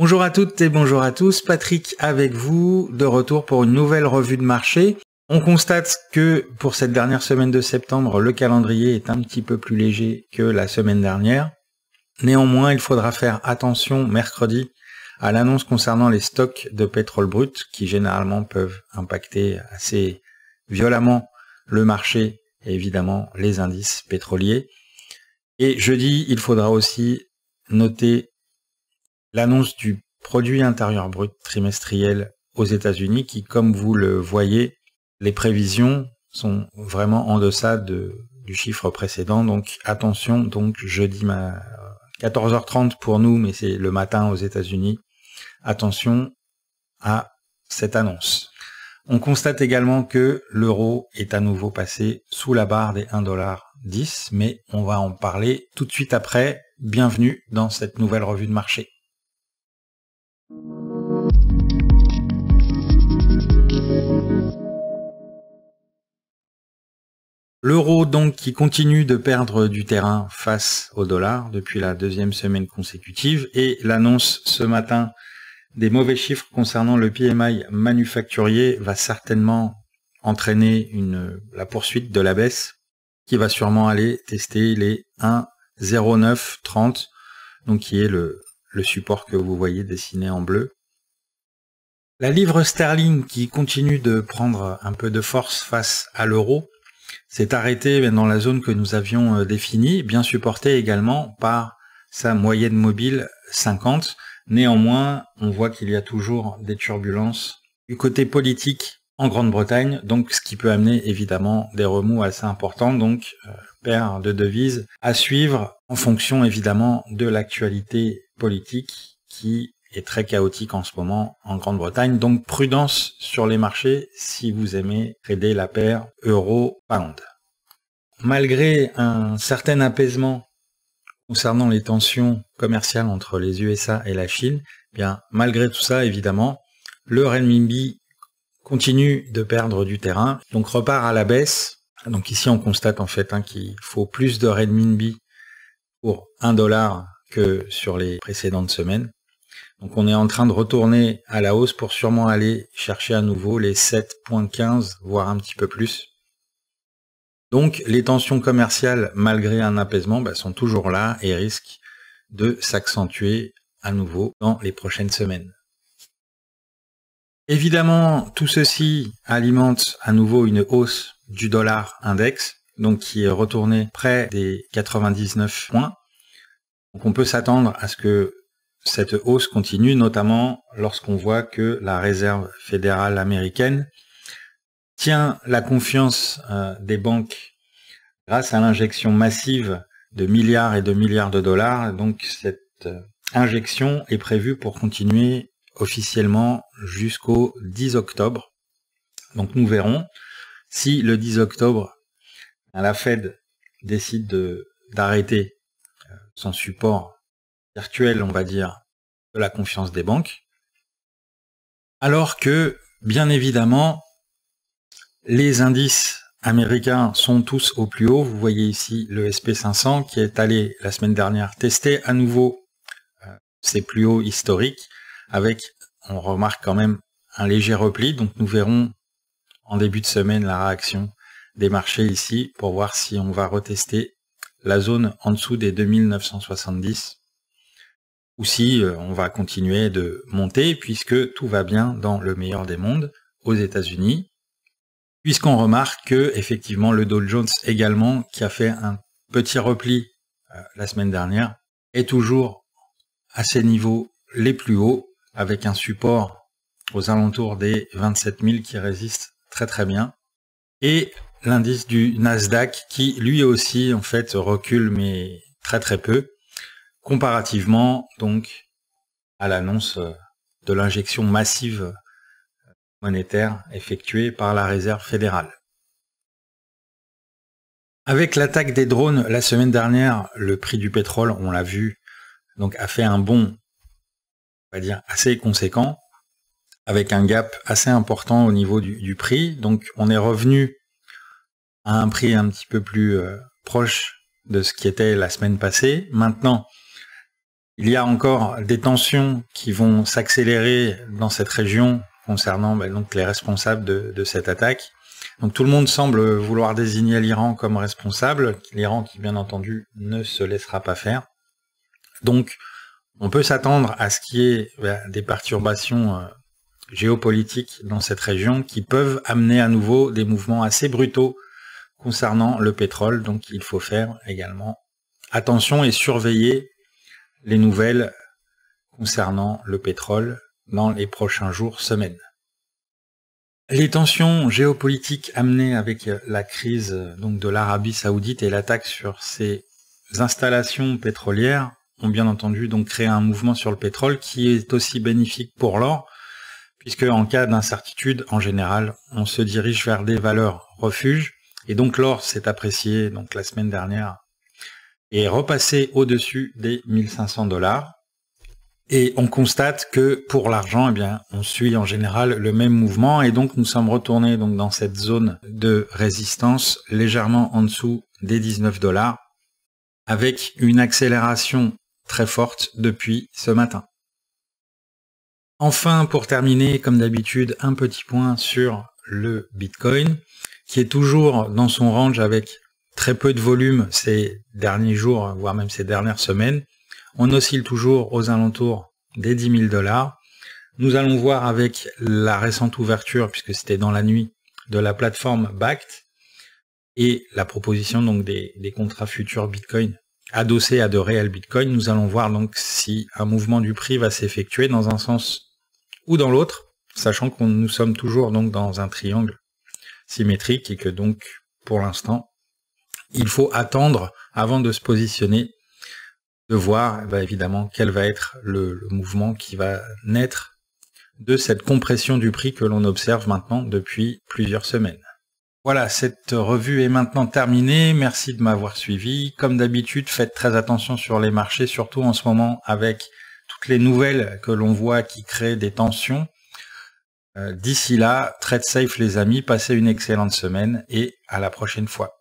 Bonjour à toutes et bonjour à tous, Patrick avec vous, de retour pour une nouvelle revue de marché. On constate que pour cette dernière semaine de septembre, le calendrier est un petit peu plus léger que la semaine dernière. Néanmoins, il faudra faire attention mercredi à l'annonce concernant les stocks de pétrole brut qui généralement peuvent impacter assez violemment le marché et évidemment les indices pétroliers. Et jeudi, il faudra aussi noter l'annonce du produit intérieur brut trimestriel aux États-Unis qui, comme vous le voyez, les prévisions sont vraiment en deçà du chiffre précédent. Donc attention, donc jeudi 14h30 pour nous, mais c'est le matin aux États-Unis. Attention à cette annonce. On constate également que l'euro est à nouveau passé sous la barre des 1,10$, mais on va en parler tout de suite après. Bienvenue dans cette nouvelle revue de marché. L'euro donc qui continue de perdre du terrain face au dollar depuis la deuxième semaine consécutive et l'annonce ce matin des mauvais chiffres concernant le PMI manufacturier va certainement entraîner une, la poursuite de la baisse qui va sûrement aller tester les 1,0930 donc qui est le support que vous voyez dessiné en bleu. La livre sterling qui continue de prendre un peu de force face à l'euro s'est arrêté dans la zone que nous avions euh, définie, bien supporté également par sa moyenne mobile 50. Néanmoins, on voit qu'il y a toujours des turbulences du côté politique en Grande-Bretagne, donc ce qui peut amener évidemment des remous assez importants, donc euh, paire de devises à suivre en fonction évidemment de l'actualité politique qui est très chaotique en ce moment en Grande-Bretagne. Donc prudence sur les marchés si vous aimez trader la paire euro-pound. Malgré un certain apaisement concernant les tensions commerciales entre les USA et la Chine, eh bien malgré tout ça évidemment, le renminbi continue de perdre du terrain, donc repart à la baisse. Donc ici on constate en fait hein, qu'il faut plus de renminbi pour 1 dollar que sur les précédentes semaines. Donc on est en train de retourner à la hausse pour sûrement aller chercher à nouveau les 7.15, voire un petit peu plus. Donc les tensions commerciales, malgré un apaisement, bah, sont toujours là et risquent de s'accentuer à nouveau dans les prochaines semaines. Évidemment, tout ceci alimente à nouveau une hausse du dollar index, donc qui est retourné près des 99 points. Donc on peut s'attendre à ce que cette hausse continue, notamment lorsqu'on voit que la réserve fédérale américaine tient la confiance euh, des banques grâce à l'injection massive de milliards et de milliards de dollars. Donc cette euh, injection est prévue pour continuer officiellement jusqu'au 10 octobre. Donc nous verrons si le 10 octobre, la Fed décide d'arrêter euh, son support virtuelle, on va dire, de la confiance des banques. Alors que, bien évidemment, les indices américains sont tous au plus haut. Vous voyez ici le SP500 qui est allé la semaine dernière tester à nouveau euh, ses plus hauts historiques avec, on remarque quand même, un léger repli. Donc nous verrons en début de semaine la réaction des marchés ici pour voir si on va retester la zone en dessous des 2970 ou si euh, on va continuer de monter puisque tout va bien dans le meilleur des mondes aux États-Unis. Puisqu'on remarque que effectivement le Dow Jones également qui a fait un petit repli euh, la semaine dernière est toujours à ses niveaux les plus hauts avec un support aux alentours des 27 000 qui résiste très très bien et l'indice du Nasdaq qui lui aussi en fait recule mais très très peu comparativement donc à l'annonce euh, de l'injection massive euh, monétaire effectuée par la Réserve fédérale. Avec l'attaque des drones la semaine dernière, le prix du pétrole, on l'a vu, donc a fait un bond, on va dire, assez conséquent, avec un gap assez important au niveau du, prix. Donc on est revenu à un prix un petit peu plus euh, proche de ce qui était la semaine passée. Maintenant, il y a encore des tensions qui vont s'accélérer dans cette région concernant ben, donc les responsables de, cette attaque. Donc tout le monde semble vouloir désigner l'Iran comme responsable, l'Iran qui bien entendu ne se laissera pas faire. Donc on peut s'attendre à ce qu'il y ait ben, des perturbations euh, géopolitiques dans cette région qui peuvent amener à nouveau des mouvements assez brutaux concernant le pétrole. Donc il faut faire également attention et surveiller les nouvelles concernant le pétrole dans les prochains jours, semaines. Les tensions géopolitiques amenées avec la crise donc de l'Arabie Saoudite et l'attaque sur ses installations pétrolières ont bien entendu donc créé un mouvement sur le pétrole qui est aussi bénéfique pour l'or, puisque en cas d'incertitude, en général, on se dirige vers des valeurs refuges. Et donc l'or s'est apprécié donc la semaine dernière est repasser au-dessus des 1500 dollars. Et on constate que pour l'argent, eh bien, on suit en général le même mouvement et donc nous sommes retournés donc dans cette zone de résistance légèrement en dessous des 19 dollars avec une accélération très forte depuis ce matin. Enfin, pour terminer, comme d'habitude, un petit point sur le Bitcoin qui est toujours dans son range avec très peu de volume ces derniers jours, voire même ces dernières semaines. On oscille toujours aux alentours des 10 000 dollars. Nous allons voir avec la récente ouverture, puisque c'était dans la nuit, de la plateforme BACT et la proposition donc des, contrats futurs Bitcoin adossés à de réels Bitcoin. Nous allons voir donc si un mouvement du prix va s'effectuer dans un sens ou dans l'autre, sachant que nous sommes toujours donc dans un triangle symétrique et que donc pour l'instant il faut attendre avant de se positionner, de voir eh ben, évidemment quel va être le, le, mouvement qui va naître de cette compression du prix que l'on observe maintenant depuis plusieurs semaines. Voilà, cette revue est maintenant terminée. Merci de m'avoir suivi. Comme d'habitude, faites très attention sur les marchés, surtout en ce moment avec toutes les nouvelles que l'on voit qui créent des tensions. Euh, d'ici là, trade safe les amis, passez une excellente semaine et à la prochaine fois.